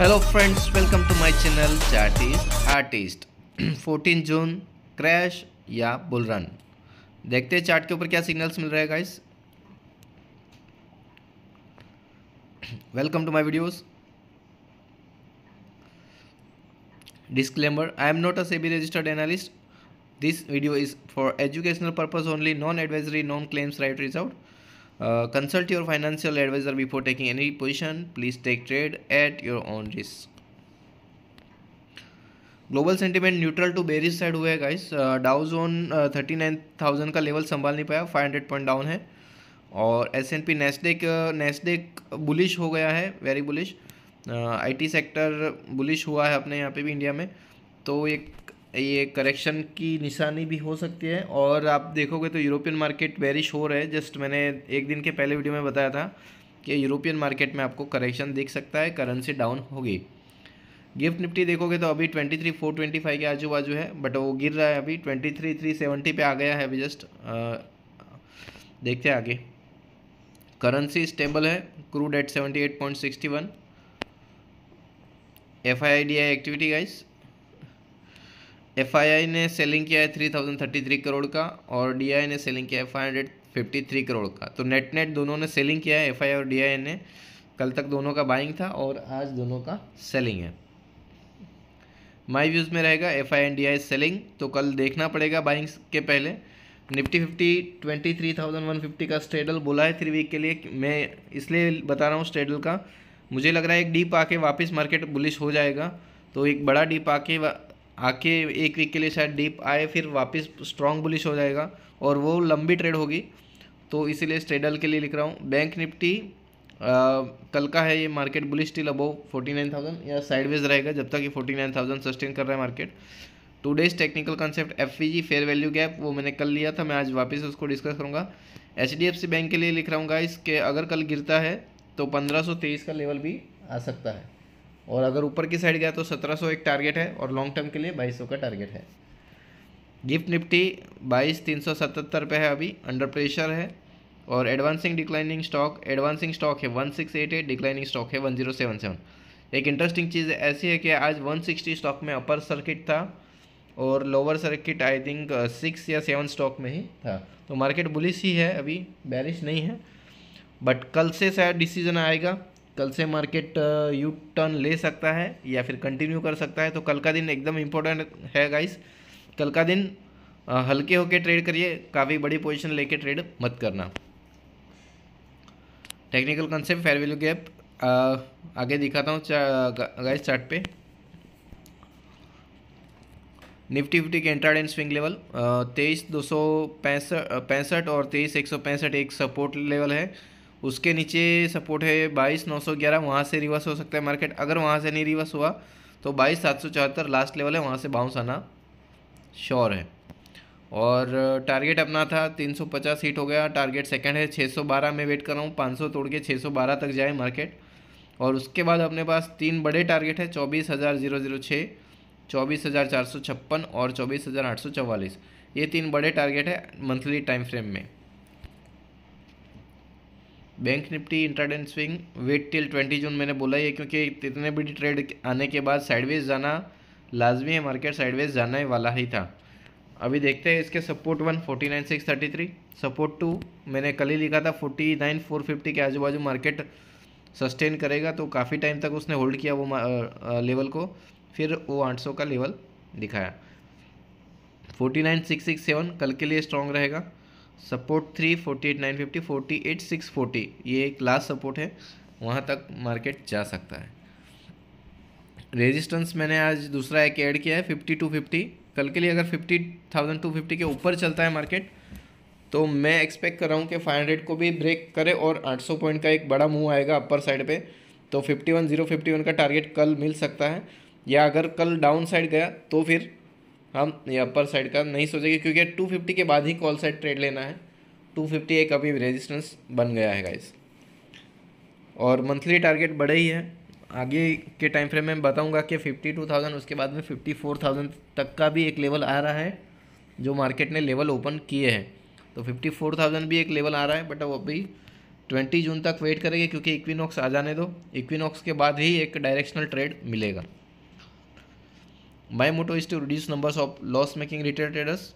hello friends welcome to my channel chartist artist 14 June crash या bull run देखते हैं chart के ऊपर क्या सिग्नल्स मिल रहे हैं guys welcome to my videos disclaimer I am not a SEBI registered analyst this video is for educational purpose only non advisory non claims right ridge out consult your financial advisor before taking any position please take trade at your own risk global sentiment neutral to bearish side हुए है guys Dow Jones thirty nine thousand का level संभाल नहीं पाया five hundred point down है और S N P Nasdaq Nasdaq bullish हो गया है very bullish I T sector bullish हुआ है अपने यहाँ पे भी इंडिया में तो एक ये करेक्शन की निशानी भी हो सकती है और आप देखोगे तो यूरोपियन मार्केट बेरिश हो रहा है जस्ट मैंने एक दिन के पहले वीडियो में बताया था कि यूरोपियन मार्केट में आपको करेक्शन दिख सकता है करेंसी डाउन होगी गिफ्ट निफ्टी देखोगे तो अभी twenty three four twenty five के आजू बाजू है बट वो गिर रहा है अभी ट्वेंटी थ्री थ्री सेवेंटी पे आ गया है अभी जस्ट देखते आगे करेंसी स्टेबल है crude at seventy eight point sixty one F I I D I activity guys F ने सेलिंग किया है three thousand thirty three crore का और डी ने सेलिंग किया है five hundred fifty three crore का तो नेट नेट दोनों ने सेलिंग किया है एफ और डी ने कल तक दोनों का बाइंग था और आज दोनों का सेलिंग है माई व्यूज़ में रहेगा F I and D I selling तो कल देखना पड़ेगा बाइंग के पहले Nifty fifty twenty three thousand one fifty का स्टेडल बोला है थ्री वीक के लिए मैं इसलिए बता रहा हूँ स्टेडल का मुझे लग रहा है एक डीप आके वापस मार्केट बुलिश हो जाएगा तो एक बड़ा डीप आके आके एक वीक के लिए शायद डीप आए फिर वापस स्ट्रॉन्ग बुलिश हो जाएगा और वो लंबी ट्रेड होगी तो इसीलिए स्टेडल के लिए लिख रहा हूँ बैंक निफ्टी कल का है ये market bullish still above thousand या साइडवेज रहेगा जब तक ये थाउजेंड सस्टेन कर रहा है market two days technical concept F G fair value gap वो मैंने कल लिया था मैं आज वापस उसको डिस्कस करूँगा H D F C bank के लिए लिख रहा हूँ गाइस के अगर कल गिरता है तो पंद्रह सौ तेईस का लेवल भी आ सकता है और अगर ऊपर की साइड गया तो 1700 एक टारगेट है और लॉन्ग टर्म के लिए 2200 का टारगेट है गिफ्ट निफ्टी बाईस तीन सौ सतहत्तर पे है अभी अंडर प्रेशर है और advancing declining stock advancing stock है one six eight eight declining stock है वन जीरो सेवन सेवन एक इंटरेस्टिंग चीज़ ऐसी है कि आज वन सिक्सटी स्टॉक में अपर सर्किट था और lower circuit I think six या सेवन स्टॉक में ही था तो मार्केट बुलिस ही है अभी बैरिश नहीं है बट कल से शायद डिसीजन आएगा कल से मार्केट यू टर्न ले सकता है या फिर कंटिन्यू कर सकता है तो कल का दिन एकदम इम्पोर्टेंट है गाइस कल का दिन uh, हल्के होके ट्रेड करिए काफ़ी बड़ी पोजीशन लेके ट्रेड मत करना technical concept fair value gap आगे दिखाता हूँ गाइस चार्ट पे निफ्टी फिफ्टी के एंड स्विंग लेवल तेईस दो सौ uh, पैंसठ और तेईस एक सौ पैंसठ एक सपोर्ट लेवल है उसके नीचे सपोर्ट है बाईस नौ सौ ग्यारह वहाँ से रिवर्स हो सकता है मार्केट अगर वहाँ से नहीं रिवर्स हुआ तो बाईस सात सौ चौहत्तर लास्ट लेवल है वहाँ से बाउंस आना श्योर है और टारगेट अपना था तीन सौ पचास हिट हो गया टारगेट सेकंड है छः सौ बारह में वेट कर रहा हूँ पाँच सौ तोड़ के छः सौ बारह तक जाए मार्केट और उसके बाद अपने पास तीन बड़े टारगेट है चौबीस हज़ार जीरो जीरो छः चौबीस हज़ार चार सौ छप्पन और चौबीस हज़ार आठ सौ चवालीस ये तीन बड़े टारगेट है मंथली टाइम फ्रेम में bank Nifty intraday swing wait till twenty June मैंने बोला ये क्योंकि इतने बड़ी ट्रेड आने के बाद साइडवेज जाना लाजमी है मार्केट साइडवेज जाने वाला ही था अभी देखते हैं इसके support one forty nine six thirty three support two मैंने कल ही लिखा था फोर्टी नाइन फोर फिफ्टी के आजू बाजू मार्केट सस्टेन करेगा तो काफ़ी टाइम तक उसने होल्ड किया वो लेवल को फिर वो आठ सौ का लेवल दिखाया forty nine six six seven कल के लिए स्ट्रांग रहेगा support three forty eight nine fifty forty eight six forty ये एक लास्ट सपोर्ट है वहाँ तक मार्केट जा सकता है रेजिस्टेंस मैंने आज दूसरा एक ऐड किया है फिफ्टी टू फिफ्टी कल के लिए अगर फिफ्टी थाउजेंड टू फिफ्टी के ऊपर चलता है मार्केट तो मैं एक्सपेक्ट कर रहा हूँ कि फाइव हंड्रेड को भी ब्रेक करे और आठ सौ पॉइंट का एक बड़ा मूव आएगा अपर साइड पे तो fifty one zero fifty one का टारगेट कल मिल सकता है या अगर कल डाउन साइड गया तो फिर हम ये अपर साइड का नहीं सोचेंगे क्योंकि टू फिफ्टी के बाद ही कॉल साइड ट्रेड लेना है टू फिफ्टी एक अभी रेजिस्टेंस बन गया है गाइस और मंथली टारगेट बड़े ही है आगे के टाइम फ्रेम में बताऊंगा कि फिफ्टी टू थाउजेंड उसके बाद में फिफ्टी फोर थाउजेंड तक का भी एक लेवल आ रहा है जो मार्केट ने लेवल ओपन किए हैं तो फिफ्टी फोर थाउजेंड भी एक लेवल आ रहा है बट वो अभी ट्वेंटी जून तक वेट करेंगे क्योंकि इक्विनॉक्स आ जाने दो इक्विनॉक्स के बाद ही एक डायरेक्शनल ट्रेड मिलेगा motto is to reduce reduce of loss making retail traders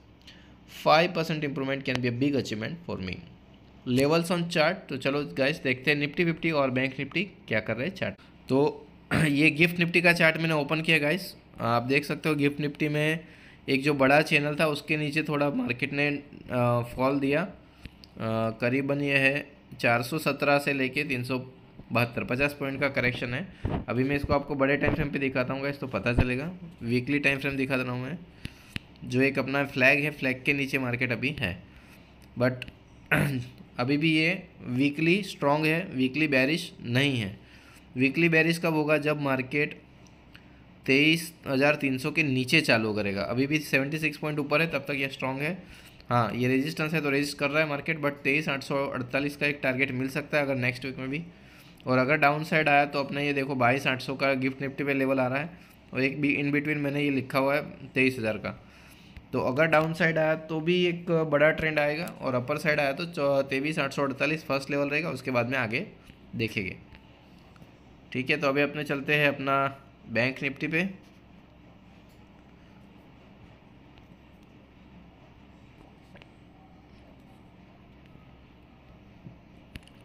five percent improvement can be a big achievement for me levels on chart तो चलो गाइस देखते हैं निफ्टी फिफ्टी और बैंक निफ्टी क्या कर रहे हैं चार्ट तो ये गिफ्ट निफ्टी का चार्ट मैंने ओपन किया गाइस आप देख सकते हो गिफ्ट निफ्टी में एक जो बड़ा चैनल था उसके नीचे थोड़ा मार्केट ने फॉल दिया करीबन ये है चार से लेके तीन बहत्तर पचास पॉइंट का करेक्शन है अभी मैं इसको आपको बड़े टाइम फ्रेम पे दिखाता हूँ तो पता चलेगा वीकली टाइम फ्रेम दिखा दे रहा हूँ मैं जो एक अपना फ्लैग है फ्लैग के नीचे मार्केट अभी है बट अभी भी ये वीकली स्ट्रॉन्ग है वीकली बैरिश नहीं है वीकली बैरिश कब होगा जब मार्केट तेईस हज़ार तीन सौ के नीचे चालू करेगा अभी भी सेवेंटी सिक्स पॉइंट ऊपर है तब तक ये स्ट्रॉन्ग है हाँ ये रेजिस्टेंस है तो रेजिस्ट कर रहा है मार्केट बट तेईस आठ सौ अड़तालीस का एक टारगेट मिल सकता है अगर नेक्स्ट वीक में भी और अगर डाउन साइड आया तो अपने ये देखो बाईस आठ सौ का गिफ्ट निफ्टी पे लेवल आ रहा है और एक भी इन बिटवीन मैंने ये लिखा हुआ है तेईस हज़ार का तो अगर डाउन साइड आया तो भी एक बड़ा ट्रेंड आएगा और अपर साइड आया तो तेईस आठ सौ अड़तालीस फर्स्ट लेवल रहेगा उसके बाद में आगे देखेंगे ठीक है तो अभी अपने चलते हैं अपना बैंक निफ्टी पे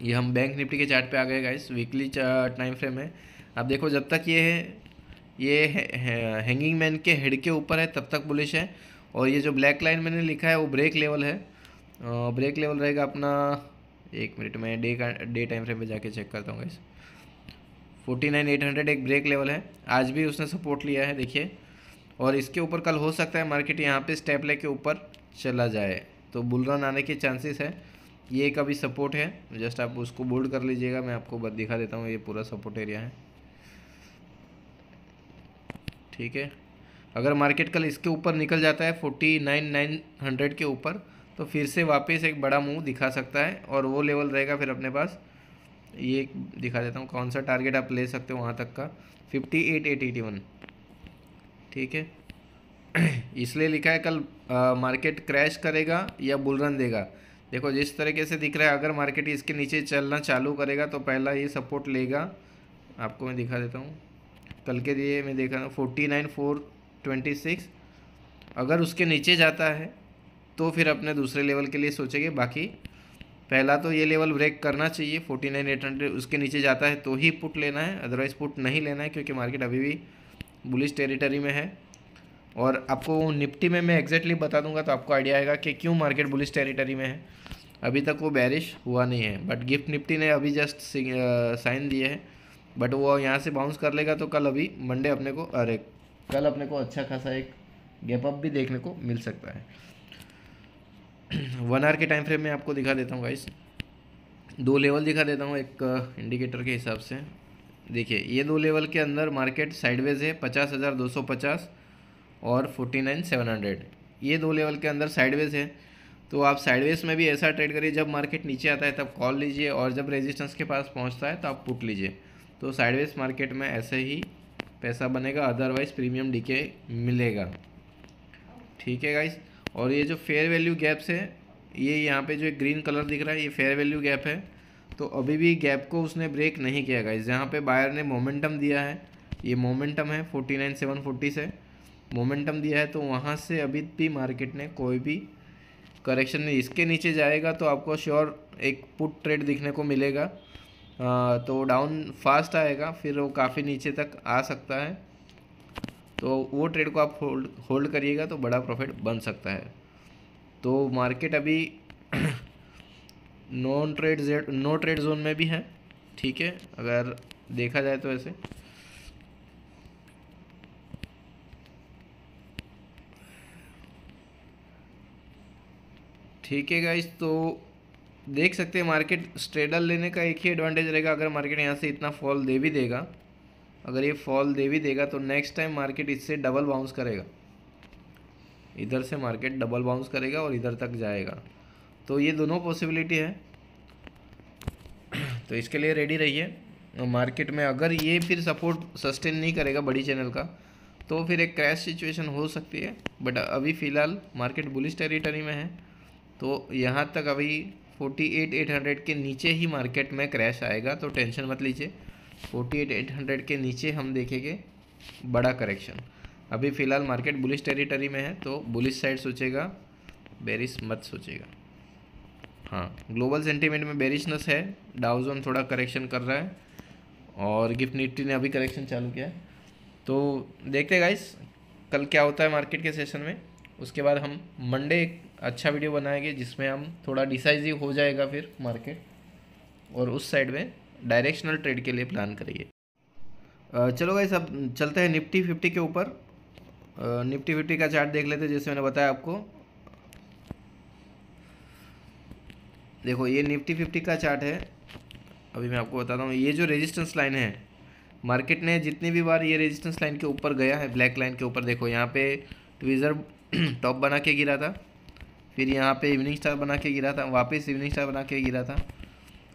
ये हम बैंक निफ्टी के चार्ट पे आ गए गाइस वीकली टाइम फ्रेम है आप देखो जब तक ये है ये है, है, हैंगिंग मैन के हेड के ऊपर है तब तक बुलिश है और ये जो ब्लैक लाइन मैंने लिखा है वो ब्रेक लेवल है ब्रेक लेवल रहेगा अपना एक मिनट में डे का डे टाइम फ्रेम पे जाके चेक करता हूँ guys forty nine eight hundred एक ब्रेक लेवल है आज भी उसने सपोर्ट लिया है देखिए और इसके ऊपर कल हो सकता है मार्केट यहाँ पे स्टेप लेके ऊपर चला जाए तो बुल रन आने के चांसेस है ये का भी सपोर्ट है जस्ट आप उसको बोल्ड कर लीजिएगा मैं आपको दिखा देता हूँ ये पूरा सपोर्ट एरिया है ठीक है अगर मार्केट कल इसके ऊपर निकल जाता है फोर्टी नाइन नाइन हंड्रेड के ऊपर तो फिर से वापस एक बड़ा मूव दिखा सकता है और वो लेवल रहेगा फिर अपने पास ये दिखा देता हूँ कौन सा टारगेट आप ले सकते हो वहाँ तक का fifty eight eight eighty one ठीक है इसलिए लिखा है कल आ, मार्केट क्रैश करेगा या बुलरन देगा देखो जिस तरीके से दिख रहा है अगर मार्केट इसके नीचे चलना चालू करेगा तो पहला ये सपोर्ट लेगा आपको मैं दिखा देता हूँ कल के लिए मैं देखा रहा forty nine four twenty six अगर उसके नीचे जाता है तो फिर अपने दूसरे लेवल के लिए सोचेंगे बाकी पहला तो ये लेवल ब्रेक करना चाहिए फोर्टी नाइन एट हंड्रेड उसके नीचे जाता है तो ही पुट लेना है अदरवाइज़ पुट नहीं लेना है क्योंकि मार्केट अभी भी बुलिश टेरिटरी में है और आपको निफ्टी में मैं एग्जैक्टली बता दूंगा तो आपको आइडिया आएगा कि क्यों मार्केट बुलिस टेरिटरी में है अभी तक वो बैरिश हुआ नहीं है बट गिफ्ट निफ्टी ने अभी जस्ट साइन दिए हैं बट वो यहाँ से बाउंस कर लेगा तो कल अभी मंडे अपने को अरे कल अपने को अच्छा खासा एक गैप अप भी देखने को मिल सकता है वन आर के टाइम फ्रेम में आपको दिखा देता हूँ गाइस दो लेवल दिखा देता हूँ एक इंडिकेटर के हिसाब से देखिए ये दो लेवल के अंदर मार्केट साइडवेज है पचास हज़ार दो सौ पचास और फोर्टी नाइन सेवन हंड्रेड ये दो लेवल के अंदर साइडवेज है तो आप साइडवेज में भी ऐसा ट्रेड करिए जब मार्केट नीचे आता है तब कॉल लीजिए और जब रेजिस्टेंस के पास पहुंचता है तो आप पुट लीजिए तो साइडवेज मार्केट में ऐसे ही पैसा बनेगा अदरवाइज प्रीमियम डीके मिलेगा ठीक है गाइस और ये जो फेयर वैल्यू गैप्स है ये यहाँ पे जो एक ग्रीन कलर दिख रहा है ये फेयर वैल्यू गैप है तो अभी भी गैप को उसने ब्रेक नहीं किया गाइज जहाँ पे बायर ने मोमेंटम दिया है ये मोमेंटम है फोर्टी नाइन सेवन फोर्टी से मोमेंटम दिया है तो वहाँ से अभी भी मार्केट ने कोई भी करेक्शन नहीं इसके नीचे जाएगा तो आपको श्योर एक पुट ट्रेड दिखने को मिलेगा आ, तो डाउन फास्ट आएगा फिर वो काफ़ी नीचे तक आ सकता है तो वो ट्रेड को आप होल्ड होल्ड करिएगा तो बड़ा प्रॉफिट बन सकता है तो मार्केट अभी non traded no trade zone में भी है ठीक है अगर देखा जाए तो ऐसे ठीक है गाइज तो देख सकते हैं मार्केट स्ट्रेडल लेने का एक ही एडवांटेज रहेगा अगर मार्केट यहाँ से इतना फॉल दे भी देगा अगर ये फॉल दे भी देगा तो नेक्स्ट टाइम मार्केट इससे डबल बाउंस करेगा इधर से मार्केट डबल बाउंस करेगा और इधर तक जाएगा तो ये दोनों पॉसिबिलिटी है तो इसके लिए रेडी रहिए मार्केट में अगर ये फिर सपोर्ट सस्टेन नहीं करेगा बड़ी चैनल का तो फिर एक क्रैश सिचुएशन हो सकती है बट अभी फ़िलहाल मार्केट बुलिश टेरिटरी में है तो यहाँ तक अभी फोर्टी एट एट हंड्रेड के नीचे ही मार्केट में क्रैश आएगा तो टेंशन मत लीजिए फोर्टी एट एट हंड्रेड के नीचे हम देखेंगे बड़ा करेक्शन अभी फ़िलहाल मार्केट बुलिश टेरिटरी में है तो बुलिश साइड सोचेगा बेरिस मत सोचेगा हाँ ग्लोबल सेंटीमेंट में बेरिशनेस है डाउजोन थोड़ा करेक्शन कर रहा है और गिफ्ट निफ्टी ने अभी करेक्शन चालू किया है तो देखते गाइस कल क्या होता है मार्केट के सेशन में उसके बाद हम मंडे अच्छा वीडियो बनाएंगे जिसमें हम थोड़ा डिसाइजिव हो जाएगा फिर मार्केट और उस साइड में डायरेक्शनल ट्रेड के लिए प्लान करिए चलो भाई सब चलते हैं निफ्टी फिफ्टी के ऊपर निफ्टी फिफ्टी का चार्ट देख लेते हैं जैसे मैंने बताया आपको देखो ये निफ्टी फिफ्टी का चार्ट है अभी मैं आपको बताता हूँ ये जो रेजिस्टेंस लाइन है मार्केट ने जितनी भी बार ये रेजिस्टेंस लाइन के ऊपर गया है ब्लैक लाइन के ऊपर देखो यहाँ पे ट्वीज़र टॉप बना के गिरा था फिर यहाँ पे इवनिंग स्टार बना के गिरा था वापस इवनिंग स्टार बना के गिरा था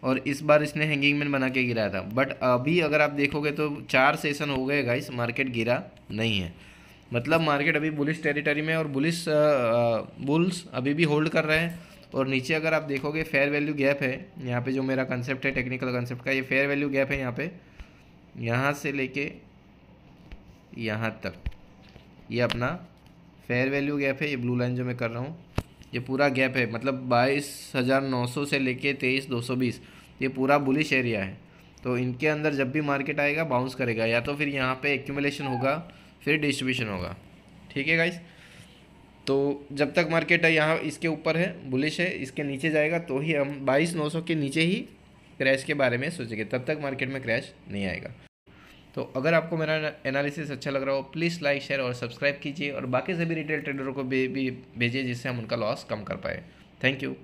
और इस बार इसने हैंगिंग मैन बना के गिराया था बट अभी अगर आप देखोगे तो चार सेशन हो गए गाइस मार्केट गिरा नहीं है मतलब मार्केट अभी बुलिस टेरिटरी में और बुलिस बुल्स अभी भी होल्ड कर रहे हैं और नीचे अगर आप देखोगे फेयर वैल्यू गैप है यहाँ पे जो मेरा कंसेप्ट है टेक्निकल कंसेप्ट का ये फेयर वैल्यू गैप है यहाँ पे यहाँ से लेके यहाँ तक ये यह अपना फेयर वैल्यू गैप है ये ब्लू लाइन जो मैं कर रहा हूँ ये पूरा गैप है मतलब बाईस हज़ार नौ सौ से लेके तेईस दो सौ बीस ये पूरा बुलिश एरिया है तो इनके अंदर जब भी मार्केट आएगा बाउंस करेगा या तो फिर यहाँ पे एक्यूमलेशन होगा फिर डिस्ट्रीब्यूशन होगा ठीक है गाइस तो जब तक मार्केट है यहाँ इसके ऊपर है बुलिश है इसके नीचे जाएगा तो ही हम बाईस नौ सौ के नीचे ही क्रैश के बारे में सोचेंगे तब तक मार्केट में क्रैश नहीं आएगा तो अगर आपको मेरा एनालिसिस अच्छा लग रहा हो प्लीज़ लाइक शेयर और सब्सक्राइब कीजिए और बाकी सभी रिटेल ट्रेडरों को भी भेजिए जिससे हम उनका लॉस कम कर पाए थैंक यू